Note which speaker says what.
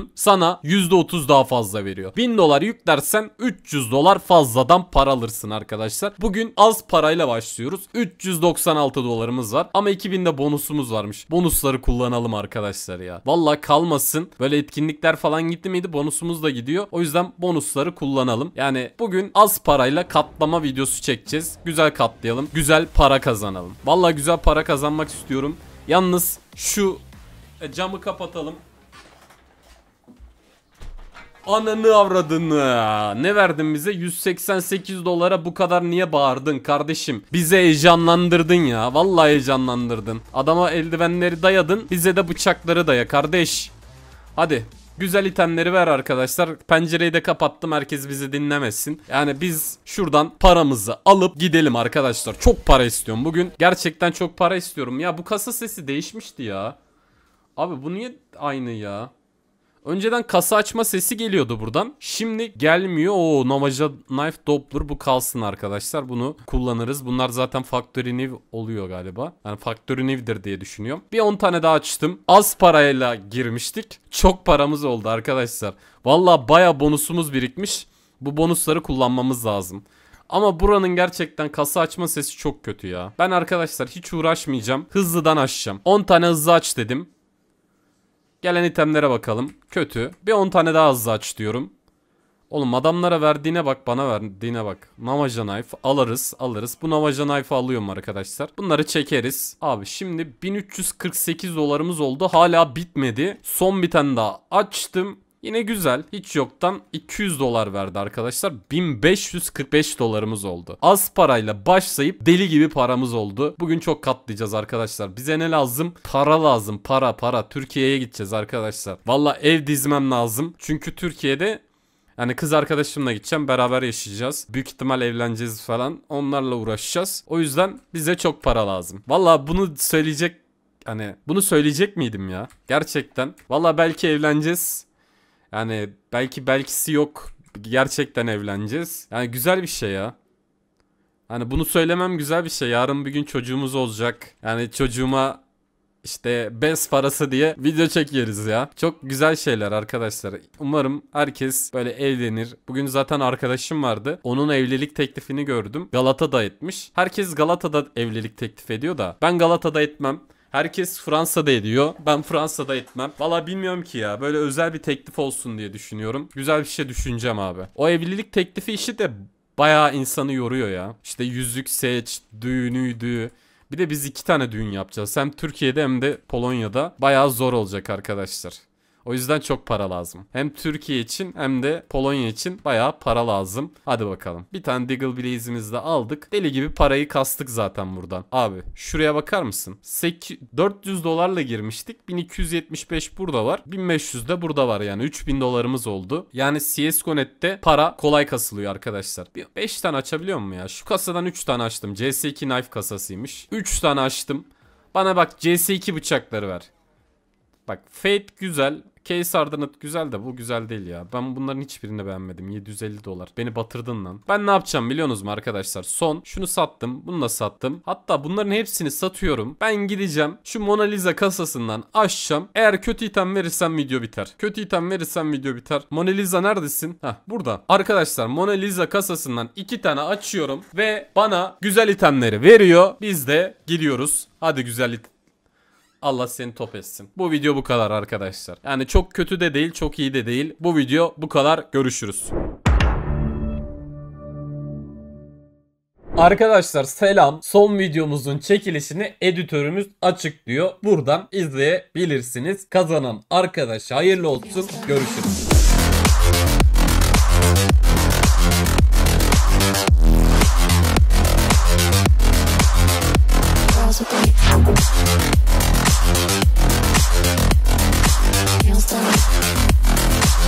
Speaker 1: yüklüyorsun sana %30 daha fazla veriyor. 1000 dolar yüklersen 300 dolar fazladan para alırsın arkadaşlar. Bugün az parayla başlıyoruz. 396 dolarımız var ama 2000'de bonusumuz varmış. Bonusları kullanalım arkadaşlar ya. Valla kalmasın. Böyle etkinlikler falan gitti miydi bonusumuz da gidiyor. O yüzden bonusları kullanalım. Yani bugün az parayla katlama videosu çekeceğiz. Güzel katlayalım. Güzel para kazanalım. Valla güzel para kazanmak istiyorum. Yalnız şu e, camı kapatalım. Ananı avradını. Ne verdin bize? 188 dolara bu kadar niye bağırdın kardeşim? Bize heyecanlandırdın ya. Vallahi heyecanlandırdın. Adama eldivenleri dayadın. Bize de bıçakları daya kardeş. Hadi Güzel itemleri ver arkadaşlar. Pencereyi de kapattım herkes bizi dinlemesin. Yani biz şuradan paramızı alıp gidelim arkadaşlar. Çok para istiyorum bugün. Gerçekten çok para istiyorum. Ya bu kasa sesi değişmişti ya. Abi bu niye aynı ya? Önceden kasa açma sesi geliyordu buradan. Şimdi gelmiyor. O Navaja Knife Doppler bu kalsın arkadaşlar. Bunu kullanırız. Bunlar zaten Factory New oluyor galiba. Yani Factory New'dir diye düşünüyorum. Bir 10 tane daha açtım. Az parayla girmiştik. Çok paramız oldu arkadaşlar. Valla baya bonusumuz birikmiş. Bu bonusları kullanmamız lazım. Ama buranın gerçekten kasa açma sesi çok kötü ya. Ben arkadaşlar hiç uğraşmayacağım. Hızlıdan açacağım. 10 tane hızlı aç dedim. Gelen itemlere bakalım. Kötü. Bir 10 tane daha hızlı aç diyorum. Oğlum adamlara verdiğine bak bana verdiğine bak. Navaja Knife alırız alırız. Bu Navaja Knife alıyorum arkadaşlar. Bunları çekeriz. Abi şimdi 1348 dolarımız oldu. Hala bitmedi. Son bir tane daha açtım. Yine güzel. Hiç yoktan 200 dolar verdi arkadaşlar. 1545 dolarımız oldu. Az parayla başlayıp deli gibi paramız oldu. Bugün çok katlayacağız arkadaşlar. Bize ne lazım? Para lazım. Para para. Türkiye'ye gideceğiz arkadaşlar. Valla ev dizmem lazım. Çünkü Türkiye'de yani kız arkadaşımla gideceğim beraber yaşayacağız. Büyük ihtimal evleneceğiz falan. Onlarla uğraşacağız. O yüzden bize çok para lazım. Valla bunu söyleyecek hani bunu söyleyecek miydim ya? Gerçekten. Valla belki evleneceğiz. Yani belki belkisi yok. Gerçekten evleneceğiz. Yani güzel bir şey ya. Hani bunu söylemem güzel bir şey. Yarın bir gün çocuğumuz olacak. Yani çocuğuma işte bez parası diye video çekeriz ya. Çok güzel şeyler arkadaşlar. Umarım herkes böyle evlenir. Bugün zaten arkadaşım vardı. Onun evlilik teklifini gördüm. Galata'da etmiş. Herkes Galata'da evlilik teklif ediyor da ben Galata'da etmem. Herkes Fransa'da ediyor. Ben Fransa'da etmem. Valla bilmiyorum ki ya. Böyle özel bir teklif olsun diye düşünüyorum. Güzel bir şey düşüneceğim abi. O evlilik teklifi işi de bayağı insanı yoruyor ya. İşte yüzük seç, düğünüydü. Bir de biz iki tane düğün yapacağız. Hem Türkiye'de hem de Polonya'da. Bayağı zor olacak arkadaşlar. O yüzden çok para lazım. Hem Türkiye için hem de Polonya için bayağı para lazım. Hadi bakalım. Bir tane Diggle Blaze'imizi de aldık. Deli gibi parayı kastık zaten buradan. Abi şuraya bakar mısın? 400 dolarla girmiştik. 1275 burada var. 1500 de burada var yani. 3000 dolarımız oldu. Yani CSGO Net'te para kolay kasılıyor arkadaşlar. 5 tane açabiliyor mu ya? Şu kasadan 3 tane açtım. CS2 Knife kasasıymış. 3 tane açtım. Bana bak CS2 bıçakları ver. Bak Fate güzel. Case Ardanat güzel de bu güzel değil ya. Ben bunların hiçbirini beğenmedim. 750 dolar. Beni batırdın lan. Ben ne yapacağım biliyorsunuz mu arkadaşlar? Son şunu sattım. Bunu da sattım. Hatta bunların hepsini satıyorum. Ben gideceğim. Şu Mona Lisa kasasından açacağım. Eğer kötü item verirsen video biter. Kötü item verirsen video biter. Mona Lisa neredesin? Heh burada. Arkadaşlar Mona Lisa kasasından iki tane açıyorum. Ve bana güzel itemleri veriyor. Biz de giriyoruz. Hadi güzel item Allah seni top etsin. Bu video bu kadar arkadaşlar. Yani çok kötü de değil, çok iyi de değil. Bu video bu kadar. Görüşürüz. Arkadaşlar selam. Son videomuzun çekilişini editörümüz açıklıyor. Buradan izleyebilirsiniz. Kazanan arkadaş hayırlı olsun. Görüşürüz.